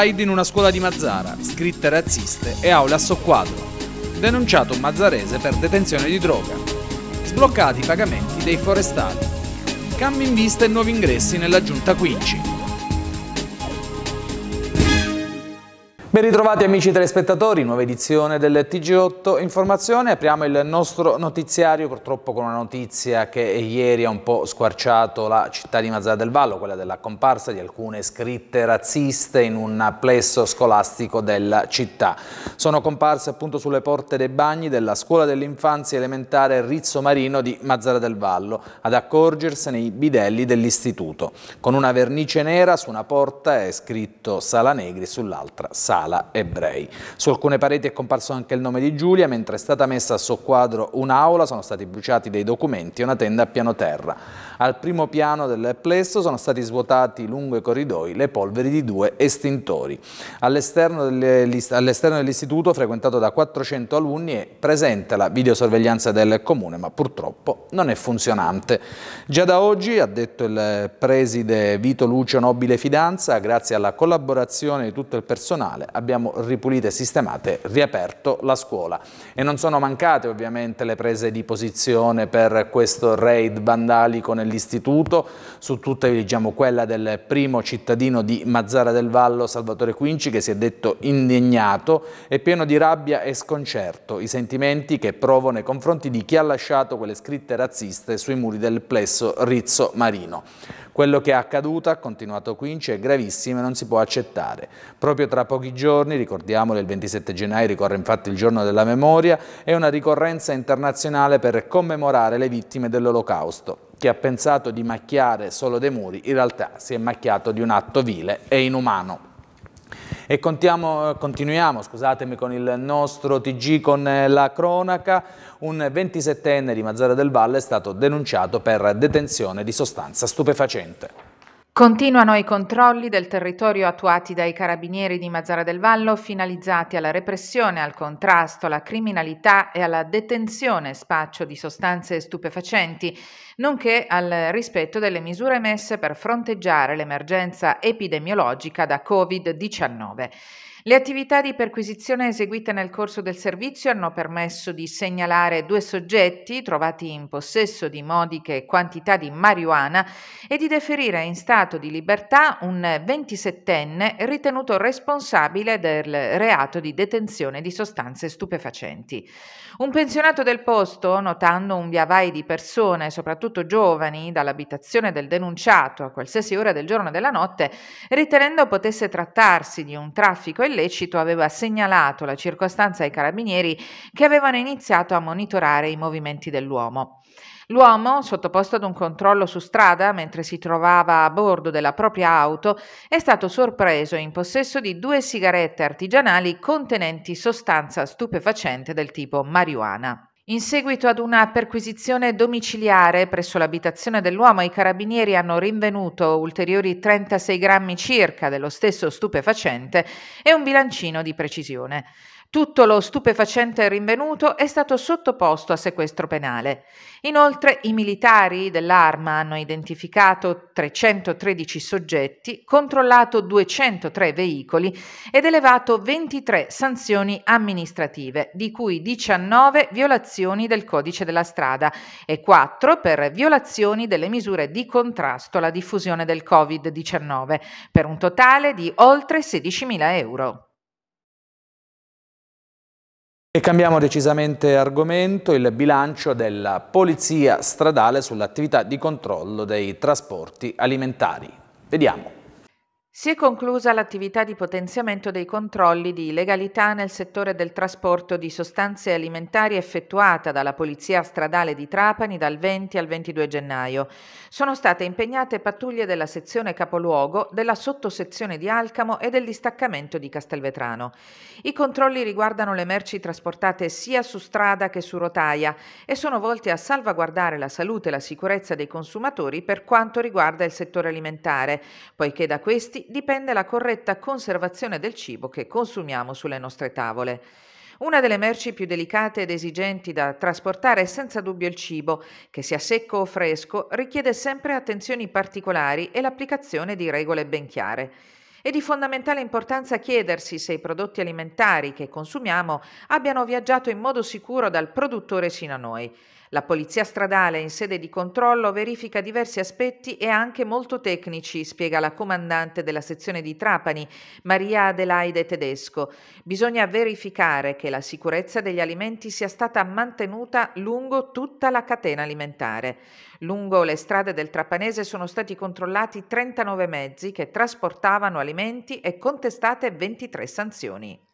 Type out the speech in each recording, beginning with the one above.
Pride in una scuola di Mazzara, scritte razziste e aule a soqquadro. Denunciato un mazzarese per detenzione di droga. Sbloccati i pagamenti dei forestali. Cambi in vista e nuovi ingressi nella giunta Quinci. Ben ritrovati amici telespettatori, nuova edizione del TG8 Informazione. Apriamo il nostro notiziario purtroppo con una notizia che ieri ha un po' squarciato la città di Mazzara del Vallo, quella della comparsa di alcune scritte razziste in un plesso scolastico della città. Sono comparse appunto sulle porte dei bagni della scuola dell'infanzia elementare Rizzo Marino di Mazzara del Vallo, ad accorgersene i bidelli dell'istituto. Con una vernice nera su una porta è scritto Sala Negri sull'altra sala. Sala Ebrei. Su alcune pareti è comparso anche il nome di Giulia, mentre è stata messa a soqquadro un'aula, sono stati bruciati dei documenti e una tenda a piano terra. Al primo piano del plesso sono stati svuotati lungo i corridoi le polveri di due estintori. All'esterno dell'istituto, frequentato da 400 alunni, è presente la videosorveglianza del comune, ma purtroppo non è funzionante. Già da oggi, ha detto il preside Vito Lucio Nobile Fidanza, grazie alla collaborazione di tutto il personale, abbiamo ripulito e sistemate, riaperto la scuola. E non sono mancate ovviamente le prese di posizione per questo raid vandalico nell'istituto, su tutte diciamo, quella del primo cittadino di Mazzara del Vallo, Salvatore Quinci, che si è detto indignato e pieno di rabbia e sconcerto, i sentimenti che provo nei confronti di chi ha lasciato quelle scritte razziste sui muri del plesso Rizzo Marino. Quello che è accaduto, ha continuato Quinci, è gravissimo e non si può accettare. Proprio tra pochi giorni, ricordiamolo, il 27 gennaio ricorre infatti il giorno della memoria, è una ricorrenza internazionale per commemorare le vittime dell'Olocausto. Chi ha pensato di macchiare solo dei muri, in realtà si è macchiato di un atto vile e inumano. E contiamo, continuiamo scusatemi, con il nostro TG con eh, la cronaca. Un 27enne di Mazzara del Valle è stato denunciato per detenzione di sostanza stupefacente. Continuano i controlli del territorio attuati dai carabinieri di Mazzara del Vallo finalizzati alla repressione, al contrasto alla criminalità e alla detenzione spaccio di sostanze stupefacenti, nonché al rispetto delle misure emesse per fronteggiare l'emergenza epidemiologica da Covid-19. Le attività di perquisizione eseguite nel corso del servizio hanno permesso di segnalare due soggetti trovati in possesso di modiche quantità di marijuana e di deferire in stato di libertà un 27enne ritenuto responsabile del reato di detenzione di sostanze stupefacenti. Un pensionato del posto, notando un viavai di persone, soprattutto giovani, dall'abitazione del denunciato a qualsiasi ora del giorno e della notte, ritenendo potesse trattarsi di un traffico illegale, illecito aveva segnalato la circostanza ai carabinieri che avevano iniziato a monitorare i movimenti dell'uomo. L'uomo, sottoposto ad un controllo su strada mentre si trovava a bordo della propria auto, è stato sorpreso in possesso di due sigarette artigianali contenenti sostanza stupefacente del tipo marijuana. In seguito ad una perquisizione domiciliare presso l'abitazione dell'uomo, i carabinieri hanno rinvenuto ulteriori 36 grammi circa dello stesso stupefacente e un bilancino di precisione. Tutto lo stupefacente rinvenuto è stato sottoposto a sequestro penale. Inoltre i militari dell'arma hanno identificato 313 soggetti, controllato 203 veicoli ed elevato 23 sanzioni amministrative, di cui 19 violazioni del codice della strada e 4 per violazioni delle misure di contrasto alla diffusione del Covid-19, per un totale di oltre 16.000 euro. E cambiamo decisamente argomento, il bilancio della Polizia Stradale sull'attività di controllo dei trasporti alimentari. Vediamo. Si è conclusa l'attività di potenziamento dei controlli di legalità nel settore del trasporto di sostanze alimentari effettuata dalla Polizia Stradale di Trapani dal 20 al 22 gennaio. Sono state impegnate pattuglie della sezione capoluogo, della sottosezione di Alcamo e del distaccamento di Castelvetrano. I controlli riguardano le merci trasportate sia su strada che su rotaia e sono volti a salvaguardare la salute e la sicurezza dei consumatori per quanto riguarda il settore alimentare, poiché da questi dipende la corretta conservazione del cibo che consumiamo sulle nostre tavole. Una delle merci più delicate ed esigenti da trasportare è senza dubbio il cibo, che sia secco o fresco richiede sempre attenzioni particolari e l'applicazione di regole ben chiare. È di fondamentale importanza chiedersi se i prodotti alimentari che consumiamo abbiano viaggiato in modo sicuro dal produttore sino a noi. La polizia stradale in sede di controllo verifica diversi aspetti e anche molto tecnici, spiega la comandante della sezione di Trapani, Maria Adelaide Tedesco. Bisogna verificare che la sicurezza degli alimenti sia stata mantenuta lungo tutta la catena alimentare. Lungo le strade del Trapanese sono stati controllati 39 mezzi che trasportavano alimenti e contestate 23 sanzioni.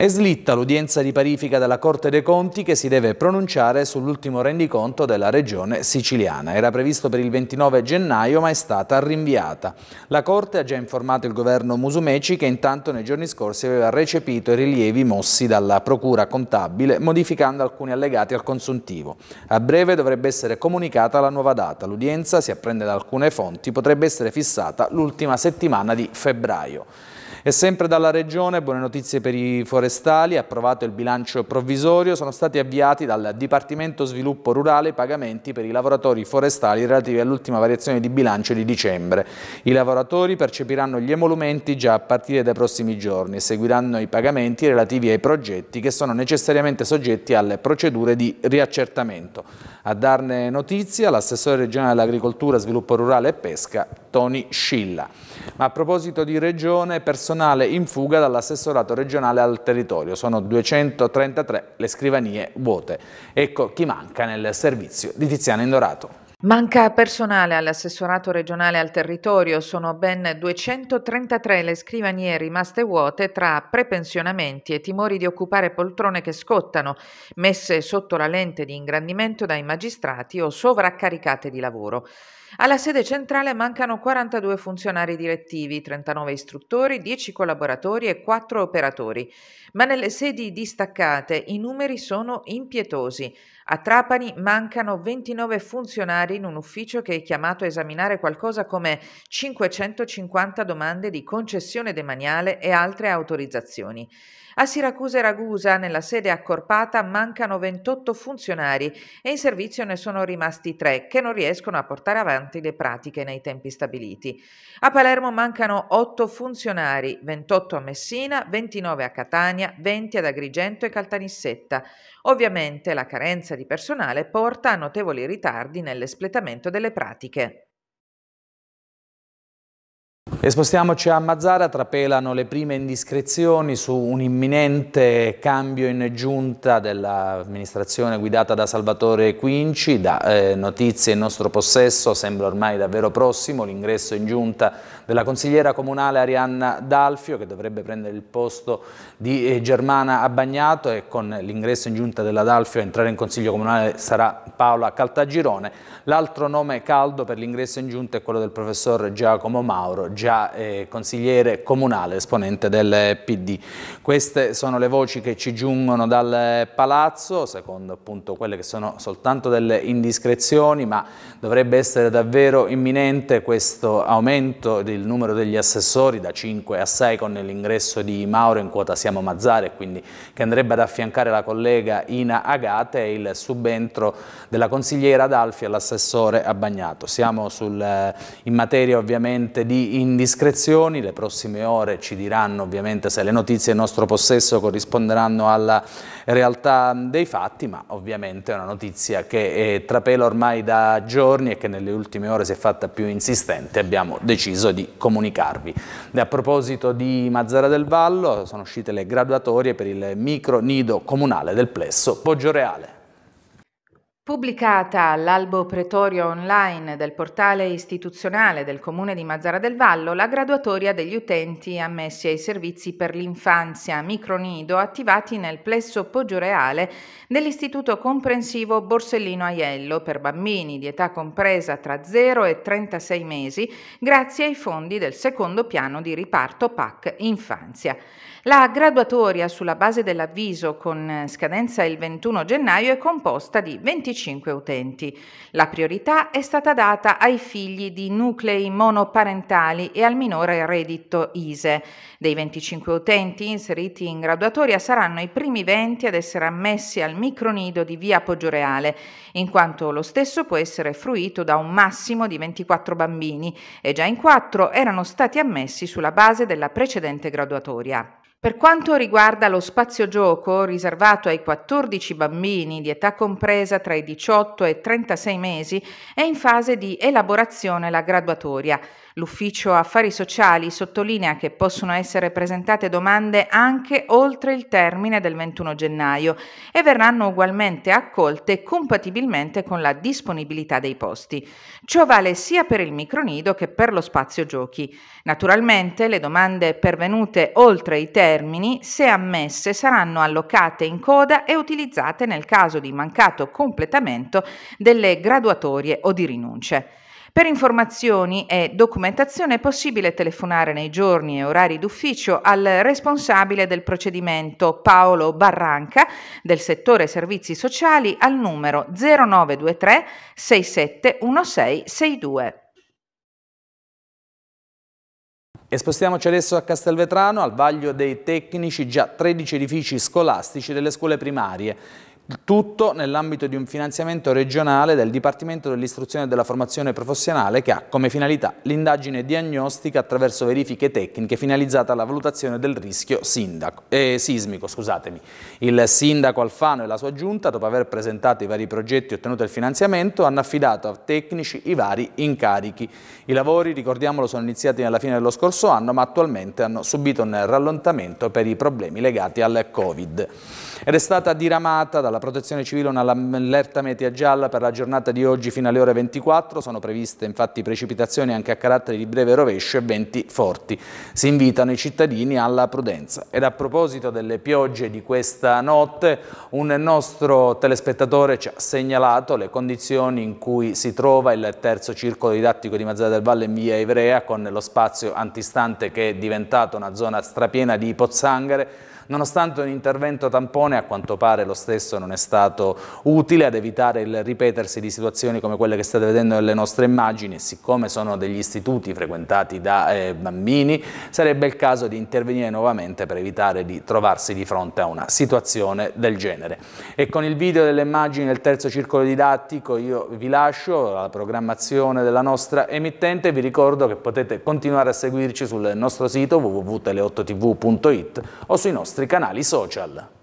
È slitta l'udienza di parifica della Corte dei Conti che si deve pronunciare sull'ultimo rendiconto della regione siciliana. Era previsto per il 29 gennaio ma è stata rinviata. La Corte ha già informato il governo Musumeci che intanto nei giorni scorsi aveva recepito i rilievi mossi dalla Procura Contabile modificando alcuni allegati al consuntivo. A breve dovrebbe essere comunicata la nuova data. L'udienza, si apprende da alcune fonti, potrebbe essere fissata l'ultima settimana di febbraio. E sempre dalla regione, buone notizie per i forestieri forestali, approvato il bilancio provvisorio, sono stati avviati dal Dipartimento Sviluppo Rurale i pagamenti per i lavoratori forestali relativi all'ultima variazione di bilancio di dicembre. I lavoratori percepiranno gli emolumenti già a partire dai prossimi giorni e seguiranno i pagamenti relativi ai progetti che sono necessariamente soggetti alle procedure di riaccertamento. A darne notizia l'assessore regionale dell'agricoltura, sviluppo rurale e pesca Tony Scilla. Ma a proposito di regione, personale in fuga dall'assessorato regionale al territorio. Sono 233 le scrivanie vuote. Ecco chi manca nel servizio di Tiziano Indorato. Manca personale all'assessorato regionale al territorio, sono ben 233 le scrivanie rimaste vuote tra prepensionamenti e timori di occupare poltrone che scottano, messe sotto la lente di ingrandimento dai magistrati o sovraccaricate di lavoro. Alla sede centrale mancano 42 funzionari direttivi, 39 istruttori, 10 collaboratori e 4 operatori, ma nelle sedi distaccate i numeri sono impietosi. A Trapani mancano 29 funzionari in un ufficio che è chiamato a esaminare qualcosa come 550 domande di concessione demaniale e altre autorizzazioni. A Siracusa e Ragusa, nella sede accorpata, mancano 28 funzionari e in servizio ne sono rimasti 3 che non riescono a portare avanti durante le pratiche nei tempi stabiliti. A Palermo mancano 8 funzionari, 28 a Messina, 29 a Catania, 20 ad Agrigento e Caltanissetta. Ovviamente la carenza di personale porta a notevoli ritardi nell'espletamento delle pratiche. E spostiamoci a Mazzara, trapelano le prime indiscrezioni su un imminente cambio in giunta dell'amministrazione guidata da Salvatore Quinci, da eh, notizie in nostro possesso sembra ormai davvero prossimo l'ingresso in giunta della consigliera comunale Arianna Dalfio che dovrebbe prendere il posto di eh, Germana Abbagnato e con l'ingresso in giunta della Dalfio entrare in consiglio comunale sarà Paola Caltagirone. L'altro nome caldo per l'ingresso in giunta è quello del professor Giacomo Mauro, Giacomo già eh, consigliere comunale, esponente del PD. Queste sono le voci che ci giungono dal palazzo, secondo appunto quelle che sono soltanto delle indiscrezioni, ma dovrebbe essere davvero imminente questo aumento del numero degli assessori da 5 a 6 con l'ingresso di Mauro in quota Siamo Mazzare, quindi che andrebbe ad affiancare la collega Ina Agate e il subentro della consigliera D'Alfi all'assessore a Bagnato. Siamo sul, eh, in materia ovviamente di indiscrezioni indiscrezioni, le prossime ore ci diranno ovviamente se le notizie in nostro possesso corrisponderanno alla realtà dei fatti, ma ovviamente è una notizia che eh, trapela ormai da giorni e che nelle ultime ore si è fatta più insistente, abbiamo deciso di comunicarvi. E a proposito di Mazzara del Vallo sono uscite le graduatorie per il micro nido comunale del plesso Poggioreale. Pubblicata all'albo pretorio online del portale istituzionale del Comune di Mazzara del Vallo, la graduatoria degli utenti ammessi ai servizi per l'infanzia micronido attivati nel plesso Poggioreale dell'Istituto Comprensivo Borsellino Aiello per bambini di età compresa tra 0 e 36 mesi, grazie ai fondi del secondo piano di riparto PAC Infanzia. La graduatoria sulla base dell'avviso con eh, scadenza il 21 gennaio è composta di 25 utenti. La priorità è stata data ai figli di nuclei monoparentali e al minore reddito ISE. Dei 25 utenti inseriti in graduatoria saranno i primi 20 ad essere ammessi al micronido di via Poggioreale, in quanto lo stesso può essere fruito da un massimo di 24 bambini e già in 4 erano stati ammessi sulla base della precedente graduatoria. Per quanto riguarda lo spazio gioco riservato ai 14 bambini di età compresa tra i 18 e i 36 mesi, è in fase di elaborazione la graduatoria. L'ufficio affari sociali sottolinea che possono essere presentate domande anche oltre il termine del 21 gennaio e verranno ugualmente accolte compatibilmente con la disponibilità dei posti. Ciò vale sia per il micronido che per lo spazio giochi. Naturalmente le domande pervenute oltre i termini termini, se ammesse, saranno allocate in coda e utilizzate nel caso di mancato completamento delle graduatorie o di rinunce. Per informazioni e documentazione è possibile telefonare nei giorni e orari d'ufficio al responsabile del procedimento Paolo Barranca del settore servizi sociali al numero 0923 671662. E spostiamoci adesso a Castelvetrano, al vaglio dei tecnici, già 13 edifici scolastici delle scuole primarie tutto nell'ambito di un finanziamento regionale del Dipartimento dell'Istruzione e della Formazione Professionale che ha come finalità l'indagine diagnostica attraverso verifiche tecniche finalizzata alla valutazione del rischio sindaco, eh, sismico. Scusatemi. Il sindaco Alfano e la sua giunta, dopo aver presentato i vari progetti e ottenuto il finanziamento, hanno affidato a tecnici i vari incarichi. I lavori, ricordiamolo, sono iniziati alla fine dello scorso anno, ma attualmente hanno subito un rallentamento per i problemi legati al Covid. Ed è stata diramata dalla la protezione civile ha un'allerta media gialla per la giornata di oggi fino alle ore 24, sono previste infatti precipitazioni anche a carattere di breve rovescio e venti forti. Si invitano i cittadini alla prudenza. Ed a proposito delle piogge di questa notte, un nostro telespettatore ci ha segnalato le condizioni in cui si trova il terzo circolo didattico di Mazzara del Valle in via Ivrea con lo spazio antistante che è diventato una zona strapiena di pozzanghere Nonostante un intervento tampone, a quanto pare lo stesso non è stato utile ad evitare il ripetersi di situazioni come quelle che state vedendo nelle nostre immagini, siccome sono degli istituti frequentati da eh, bambini, sarebbe il caso di intervenire nuovamente per evitare di trovarsi di fronte a una situazione del genere. E con il video delle immagini del terzo circolo didattico io vi lascio la programmazione della nostra emittente, vi ricordo che potete continuare a seguirci sul nostro sito wwwtele o sui nostri nostri canali social.